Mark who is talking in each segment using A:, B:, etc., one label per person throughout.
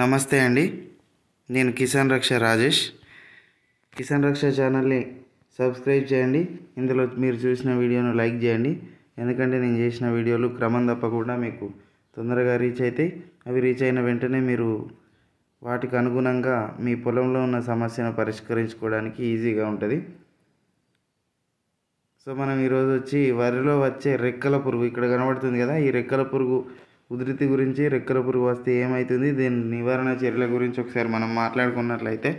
A: నమస్తే అండి నేను కిసాన్ రక్ష రాజేష్ కిసాన్ రక్ష ఛానల్ని సబ్స్క్రైబ్ చేయండి ఇందులో మీరు చూసిన వీడియోను లైక్ చేయండి ఎందుకంటే నేను చేసిన వీడియోలు క్రమం తప్పకుండా మీకు తొందరగా రీచ్ అవుతాయి అవి రీచ్ అయిన వెంటనే మీరు వాటికి అనుగుణంగా మీ పొలంలో ఉన్న సమస్యను పరిష్కరించుకోవడానికి ఈజీగా ఉంటుంది సో మనం ఈరోజు వచ్చి వరిలో వచ్చే రెక్కల పురుగు ఇక్కడ కనబడుతుంది కదా ఈ రెక్కల పురుగు ఉధృతి గురించి రెక్కల పురుగు వస్తే ఏమవుతుంది దీని నివారణ చర్యల గురించి ఒకసారి మనం మాట్లాడుకున్నట్లయితే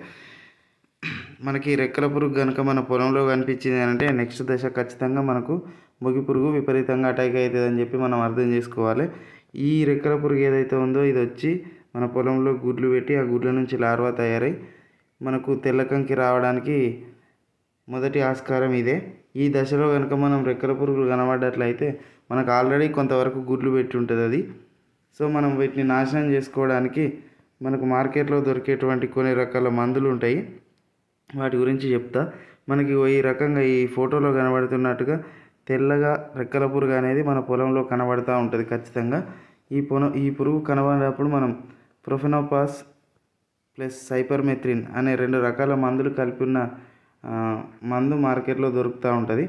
A: మనకి రెక్కల పురుగు కనుక మన పొలంలో కనిపించింది అంటే నెక్స్ట్ దశ ఖచ్చితంగా మనకు ముగి పురుగు విపరీతంగా అటాక్ అవుతుంది అని చెప్పి మనం అర్థం చేసుకోవాలి ఈ రెక్కల పురుగు ఏదైతే ఉందో ఇది వచ్చి మన పొలంలో గుడ్లు పెట్టి ఆ గుడ్ల నుంచి లార్వా తయారై మనకు తెల్లకంకి రావడానికి మొదటి ఆస్కారం ఇదే ఈ దశలో కనుక మనం రెక్కల పురుగులు కనబడ్డట్లయితే మనకు ఆల్రెడీ కొంతవరకు గుడ్లు పెట్టి ఉంటుంది అది సో మనం వీటిని నాశనం చేసుకోవడానికి మనకు మార్కెట్లో దొరికేటువంటి కొన్ని రకాల మందులు ఉంటాయి వాటి గురించి చెప్తా మనకి ఈ రకంగా ఈ ఫోటోలో కనబడుతున్నట్టుగా తెల్లగా రెక్కల పురుగు అనేది మన పొలంలో కనబడుతూ ఉంటుంది ఖచ్చితంగా ఈ పొన ఈ పురుగు కనబడినప్పుడు మనం ప్రొఫెనోపాస్ ప్లస్ సైపర్మెథ్రిన్ అనే రెండు రకాల మందులు కలిపి ఉన్న మందు మార్కెట్లో దొరుకుతూ ఉంటుంది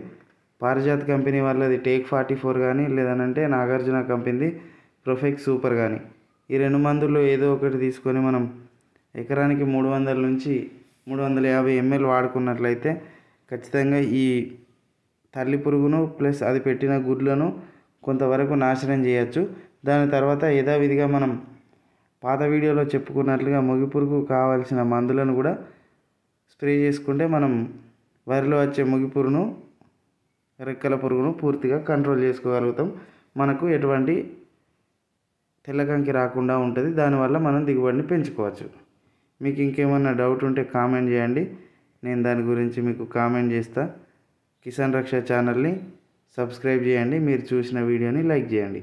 A: పారిజాత్ కంపెనీ వాళ్ళది టేక్ ఫార్టీ ఫోర్ కానీ లేదనంటే నాగార్జున కంపెనీది ప్రొఫెక్ట్ సూపర్ కానీ ఈ రెండు మందుల్లో ఏదో ఒకటి తీసుకొని మనం ఎకరానికి మూడు వందల నుంచి మూడు వందల యాభై ఎంఎల్ వాడుకున్నట్లయితే ఖచ్చితంగా ఈ తల్లి పురుగును ప్లస్ అది పెట్టిన గుడ్లను కొంతవరకు నాశనం చేయొచ్చు దాని తర్వాత యథావిధిగా మనం పాత వీడియోలో చెప్పుకున్నట్లుగా మొగి పురుగు కావాల్సిన మందులను కూడా స్ప్రే చేసుకుంటే మనం వరిలో వచ్చే ముగి పురుగును రెక్కల పురుగును పూర్తిగా కంట్రోల్ చేసుకోగలుగుతాం మనకు ఎటువంటి తెల్లకంకి రాకుండా ఉంటుంది దానివల్ల మనం దిగుబడిని పెంచుకోవచ్చు మీకు ఇంకేమన్నా డౌట్ ఉంటే కామెంట్ చేయండి నేను దాని గురించి మీకు కామెంట్ చేస్తా కిసాన్ రక్ష ఛానల్ని సబ్స్క్రైబ్ చేయండి మీరు చూసిన వీడియోని లైక్ చేయండి